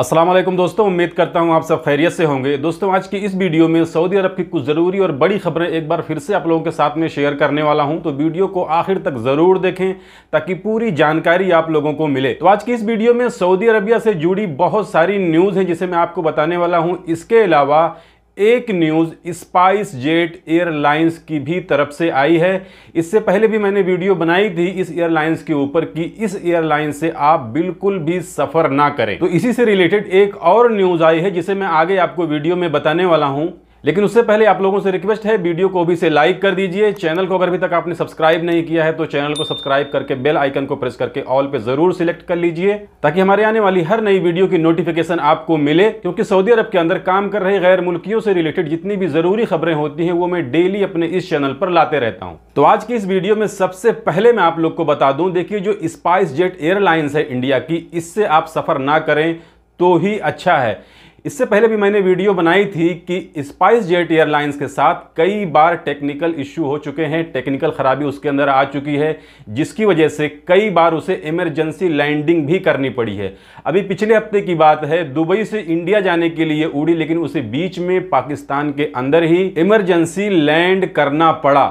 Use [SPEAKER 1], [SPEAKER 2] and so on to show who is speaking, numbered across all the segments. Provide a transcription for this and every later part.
[SPEAKER 1] असलम दोस्तों उम्मीद करता हूँ आप सब खैरियत से होंगे दोस्तों आज की इस वीडियो में सऊदी अरब की कुछ ज़रूरी और बड़ी खबरें एक बार फिर से आप लोगों के साथ में शेयर करने वाला हूँ तो वीडियो को आखिर तक ज़रूर देखें ताकि पूरी जानकारी आप लोगों को मिले तो आज की इस वीडियो में सऊदी अरबिया से जुड़ी बहुत सारी न्यूज़ हैं जिसे मैं आपको बताने वाला हूँ इसके अलावा एक न्यूज़ स्पाइस जेट एयरलाइंस की भी तरफ से आई है इससे पहले भी मैंने वीडियो बनाई थी इस एयरलाइंस के ऊपर कि इस एयरलाइन से आप बिल्कुल भी सफ़र ना करें तो इसी से रिलेटेड एक और न्यूज़ आई है जिसे मैं आगे आपको वीडियो में बताने वाला हूं लेकिन उससे पहले आप लोगों से रिक्वेस्ट है वीडियो को भी से लाइक कर दीजिए चैनल को अगर अभी तक आपने सब्सक्राइब नहीं किया है तो चैनल को सब्सक्राइब करके बेल आइकन को प्रेस करके ऑल पे जरूर सिलेक्ट कर लीजिए ताकि हमारे आने वाली हर नई वीडियो की नोटिफिकेशन आपको मिले क्योंकि सऊदी अरब के अंदर काम कर रहे गैर मुल्कियों से रिलेटेड जितनी भी जरूरी खबरें होती हैं वो मैं डेली अपने इस चैनल पर लाते रहता हूँ तो आज की इस वीडियो में सबसे पहले मैं आप लोग को बता दूं देखिए जो स्पाइस जेट एयरलाइंस है इंडिया की इससे आप सफर ना करें तो ही अच्छा है इससे पहले भी मैंने वीडियो बनाई थी कि स्पाइस जेट एयरलाइंस के साथ कई बार टेक्निकल इश्यू हो चुके हैं टेक्निकल खराबी उसके अंदर आ चुकी है जिसकी वजह से कई बार उसे इमरजेंसी लैंडिंग भी करनी पड़ी है अभी पिछले हफ्ते की बात है दुबई से इंडिया जाने के लिए उड़ी लेकिन उसे बीच में पाकिस्तान के अंदर ही इमरजेंसी लैंड करना पड़ा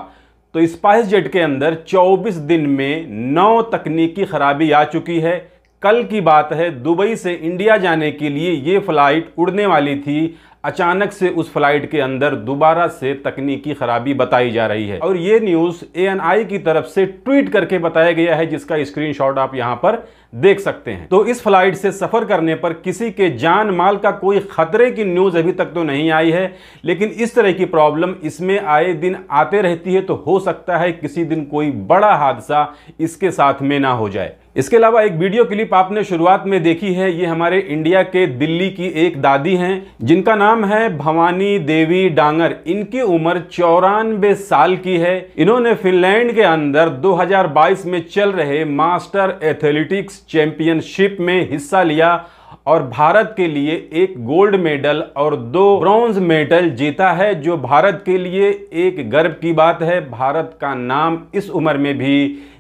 [SPEAKER 1] तो स्पाइस जेट के अंदर 24 दिन में नौ तकनीकी खराबी आ चुकी है कल की बात है दुबई से इंडिया जाने के लिए ये फ़्लाइट उड़ने वाली थी अचानक से उस फ्लाइट के अंदर दोबारा से तकनीकी खराबी बताई जा रही है और ये न्यूज़ ए की तरफ से ट्वीट करके बताया गया है जिसका स्क्रीनशॉट आप यहाँ पर देख सकते हैं तो इस फ्लाइट से सफ़र करने पर किसी के जान माल का कोई ख़तरे की न्यूज़ अभी तक तो नहीं आई है लेकिन इस तरह की प्रॉब्लम इसमें आए दिन आते रहती है तो हो सकता है किसी दिन कोई बड़ा हादसा इसके साथ में ना हो जाए इसके अलावा एक वीडियो क्लिप आपने शुरुआत में देखी है ये हमारे इंडिया के दिल्ली की एक दादी हैं जिनका नाम नाम है भवानी देवी डांगर इनकी उम्र चौरानबे साल की है इन्होंने फिनलैंड के अंदर 2022 में चल रहे मास्टर एथलेटिक्स चैंपियनशिप में हिस्सा लिया और भारत के लिए एक गोल्ड मेडल और दो ब्रॉन्ज मेडल जीता है जो भारत के लिए एक गर्व की बात है भारत का नाम इस उम्र में भी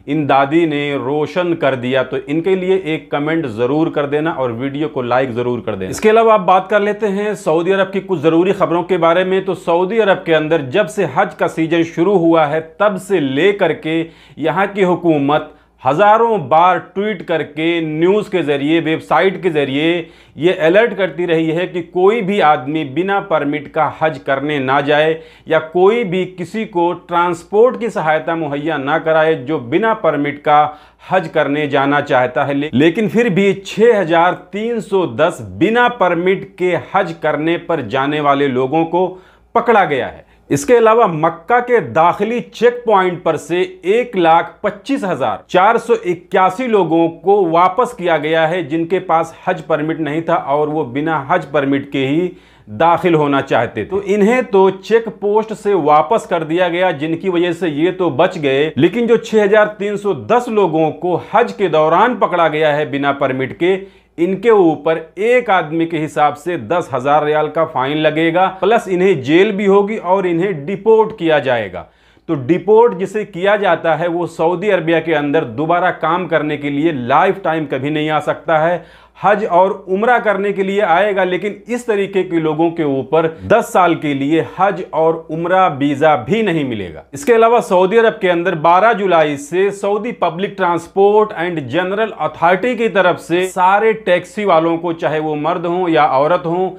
[SPEAKER 1] इन दादी ने रोशन कर दिया तो इनके लिए एक कमेंट ज़रूर कर देना और वीडियो को लाइक ज़रूर कर देना इसके अलावा आप बात कर लेते हैं सऊदी अरब की कुछ ज़रूरी ख़बरों के बारे में तो सऊदी अरब के अंदर जब से हज का सीजन शुरू हुआ है तब से ले करके यहाँ की हुकूमत हज़ारों बार ट्वीट करके न्यूज़ के ज़रिए वेबसाइट के ज़रिए ये अलर्ट करती रही है कि कोई भी आदमी बिना परमिट का हज करने ना जाए या कोई भी किसी को ट्रांसपोर्ट की सहायता मुहैया ना कराए जो बिना परमिट का हज करने जाना चाहता है ले, लेकिन फिर भी 6310 बिना परमिट के हज करने पर जाने वाले लोगों को पकड़ा गया है इसके अलावा मक्का के दाखिली चेक प्वाइंट पर से एक लाख पच्चीस हजार चार सौ इक्यासी लोगों को वापस किया गया है जिनके पास हज परमिट नहीं था और वो बिना हज परमिट के ही दाखिल होना चाहते थे तो इन्हें तो चेक पोस्ट से वापस कर दिया गया जिनकी वजह से ये तो बच गए लेकिन जो 6,310 लोगों को हज के दौरान पकड़ा गया है बिना परमिट के इनके ऊपर एक आदमी के हिसाब से दस हजार रियाल का फाइन लगेगा प्लस इन्हें जेल भी होगी और इन्हें डिपोर्ट किया जाएगा तो डिपोर्ट जिसे किया जाता है वो सऊदी अरबिया के अंदर दोबारा काम करने के लिए लाइफ टाइम कभी नहीं आ सकता है हज और उमरा करने के लिए आएगा लेकिन इस तरीके के लोगों के ऊपर 10 साल के लिए हज और उमरा वीज़ा भी नहीं मिलेगा इसके अलावा सऊदी अरब के अंदर 12 जुलाई से Saudi public transport and general authority की तरफ से सारे टैक्सी वालों को चाहे वो मर्द हों या औरत हों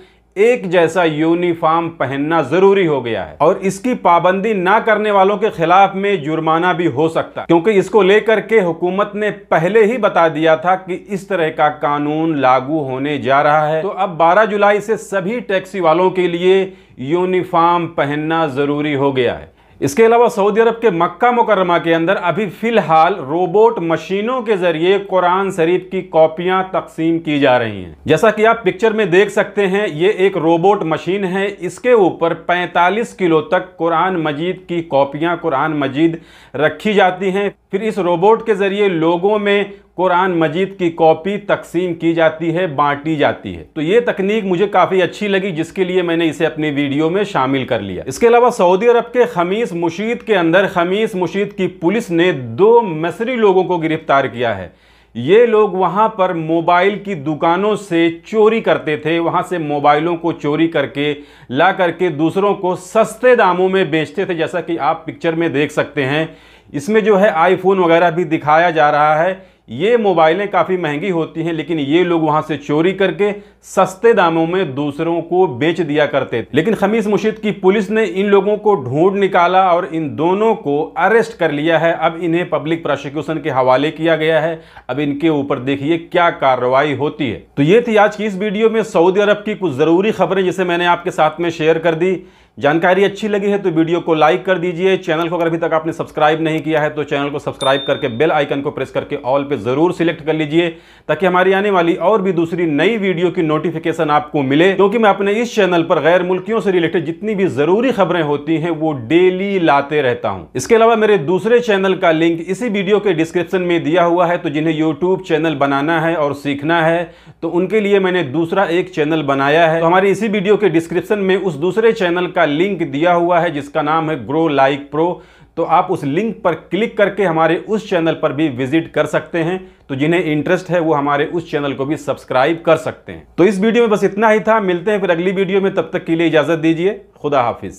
[SPEAKER 1] एक जैसा यूनिफॉर्म पहनना जरूरी हो गया है और इसकी पाबंदी ना करने वालों के खिलाफ में जुर्माना भी हो सकता है क्योंकि इसको लेकर के हुकूमत ने पहले ही बता दिया था कि इस तरह का कानून लागू होने जा रहा है तो अब 12 जुलाई से सभी टैक्सी वालों के लिए यूनिफॉर्म पहनना जरूरी हो गया है इसके अलावा सऊदी अरब के मक्का मुकरमा के अंदर अभी फ़िलहाल रोबोट मशीनों के ज़रिए कुरान शरीफ की कॉपियां तकसीम की जा रही हैं जैसा कि आप पिक्चर में देख सकते हैं ये एक रोबोट मशीन है इसके ऊपर 45 किलो तक कुरान मजीद की कॉपियां कुरान मजीद रखी जाती हैं फिर इस रोबोट के ज़रिए लोगों में कुरान मजीद की कॉपी तकसीम की जाती है बांटी जाती है तो ये तकनीक मुझे काफ़ी अच्छी लगी जिसके लिए मैंने इसे अपनी वीडियो में शामिल कर लिया इसके अलावा सऊदी अरब के खमीस मुशीद के अंदर खमीस मुशीद की पुलिस ने दो मसरी लोगों को गिरफ्तार किया है ये लोग वहाँ पर मोबाइल की दुकानों से चोरी करते थे वहाँ से मोबाइलों को चोरी करके ला करके दूसरों को सस्ते दामों में बेचते थे जैसा कि आप पिक्चर में देख सकते हैं इसमें जो है आईफोन वगैरह भी दिखाया जा रहा है ये मोबाइलें काफ़ी महंगी होती हैं लेकिन ये लोग वहाँ से चोरी करके सस्ते दामों में दूसरों को बेच दिया करते थे लेकिन खमीस मुशीद की पुलिस ने इन लोगों को ढूंढ निकाला और इन दोनों को अरेस्ट कर लिया है अब इन्हें पब्लिक प्रोसिक्यूशन के हवाले किया गया है अब इनके ऊपर देखिए क्या कार्रवाई होती है तो ये थी आज की इस वीडियो में सऊदी अरब की कुछ ज़रूरी खबरें जिसे मैंने आपके साथ में शेयर कर दी जानकारी अच्छी लगी है तो वीडियो को लाइक कर दीजिए चैनल को अगर अभी तक आपने सब्सक्राइब नहीं किया है तो चैनल को सब्सक्राइब करके बेल आइकन को प्रेस करके ऑल पे ज़रूर सिलेक्ट कर लीजिए ताकि हमारी आने वाली और भी दूसरी नई वीडियो की नोट नोटिफिकेशन आपको मिले क्योंकि मैं अपने इस चैनल पर गैर मुल्कियों से रिलेटेड जितनी भी जरूरी खबरें होती हैं वो डेली लाते रहता हूं इसके अलावा मेरे दूसरे चैनल का लिंक इसी वीडियो के डिस्क्रिप्शन में दिया हुआ है तो जिन्हें यूट्यूब चैनल बनाना है और सीखना है तो उनके लिए मैंने दूसरा एक चैनल बनाया है तो हमारे इसी वीडियो के डिस्क्रिप्शन में उस दूसरे चैनल का लिंक दिया हुआ है जिसका नाम है ग्रो लाइक प्रो तो आप उस लिंक पर क्लिक करके हमारे उस चैनल पर भी विजिट कर सकते हैं तो जिन्हें इंटरेस्ट है वो हमारे उस चैनल को भी सब्सक्राइब कर सकते हैं तो इस वीडियो में बस इतना ही था मिलते हैं फिर अगली वीडियो में तब तक के लिए इजाज़त दीजिए खुदा हाफिज़